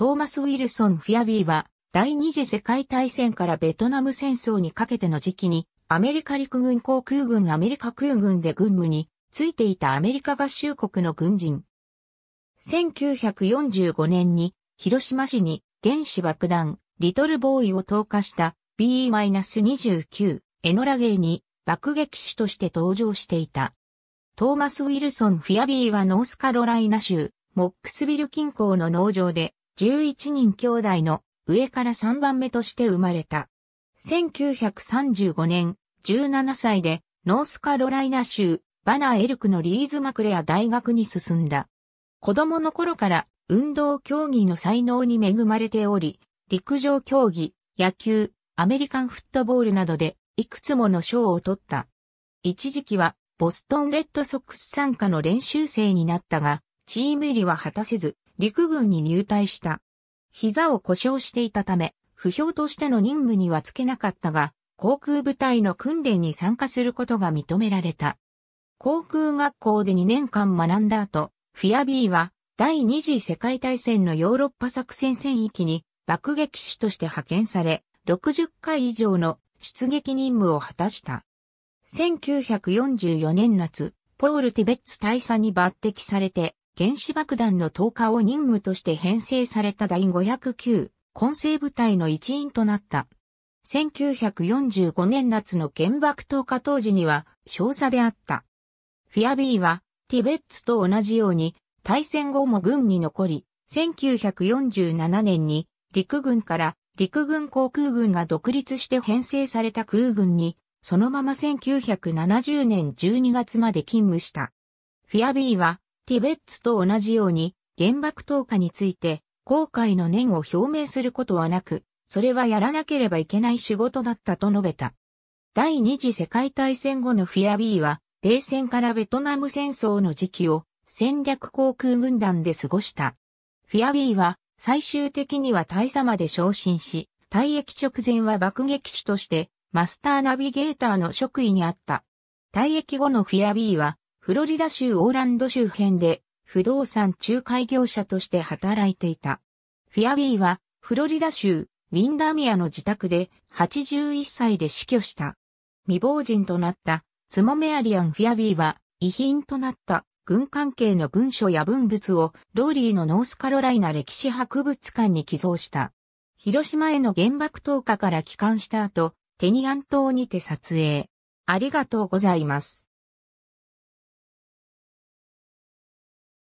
トーマス・ウィルソン・フィアビーは、第二次世界大戦からベトナム戦争にかけての時期に、アメリカ陸軍航空軍アメリカ空軍で軍務についていたアメリカ合衆国の軍人。1945年に広島市に原子爆弾リトルボーイを投下した BE-29 エノラゲーに爆撃手として登場していた。トーマス・ウィルソン・フィアビーはノースカロライナ州モックスビル近郊の農場で11人兄弟の上から3番目として生まれた。1935年、17歳でノースカロライナ州バナーエルクのリーズ・マクレア大学に進んだ。子供の頃から運動競技の才能に恵まれており、陸上競技、野球、アメリカンフットボールなどでいくつもの賞を取った。一時期はボストンレッドソックス参加の練習生になったが、チーム入りは果たせず、陸軍に入隊した。膝を故障していたため、不評としての任務にはつけなかったが、航空部隊の訓練に参加することが認められた。航空学校で2年間学んだ後、フィアビーは第二次世界大戦のヨーロッパ作戦戦域に爆撃手として派遣され、60回以上の出撃任務を果たした。1944年夏、ポール・ティベッツ大佐に抜擢されて、原子爆弾の投下を任務として編成された第509混成部隊の一員となった。1945年夏の原爆投下当時には少佐であった。フィアビーはティベッツと同じように大戦後も軍に残り、1947年に陸軍から陸軍航空軍が独立して編成された空軍に、そのまま1970年12月まで勤務した。フィアビーはティベッツと同じように原爆投下について後悔の念を表明することはなく、それはやらなければいけない仕事だったと述べた。第二次世界大戦後のフィアビーは、冷戦からベトナム戦争の時期を戦略航空軍団で過ごした。フィアビーは最終的には大佐まで昇進し、退役直前は爆撃手としてマスターナビゲーターの職位にあった。退役後のフィアビーはフロリダ州オーランド周辺で不動産仲介業者として働いていた。フィアウィーはフロリダ州ウィンダーミアの自宅で81歳で死去した。未亡人となったツモメアリアン・フィアウィーは遺品となった軍関係の文書や文物をローリーのノースカロライナ歴史博物館に寄贈した。広島への原爆投下から帰還した後、テニアン島にて撮影。ありがとうございます。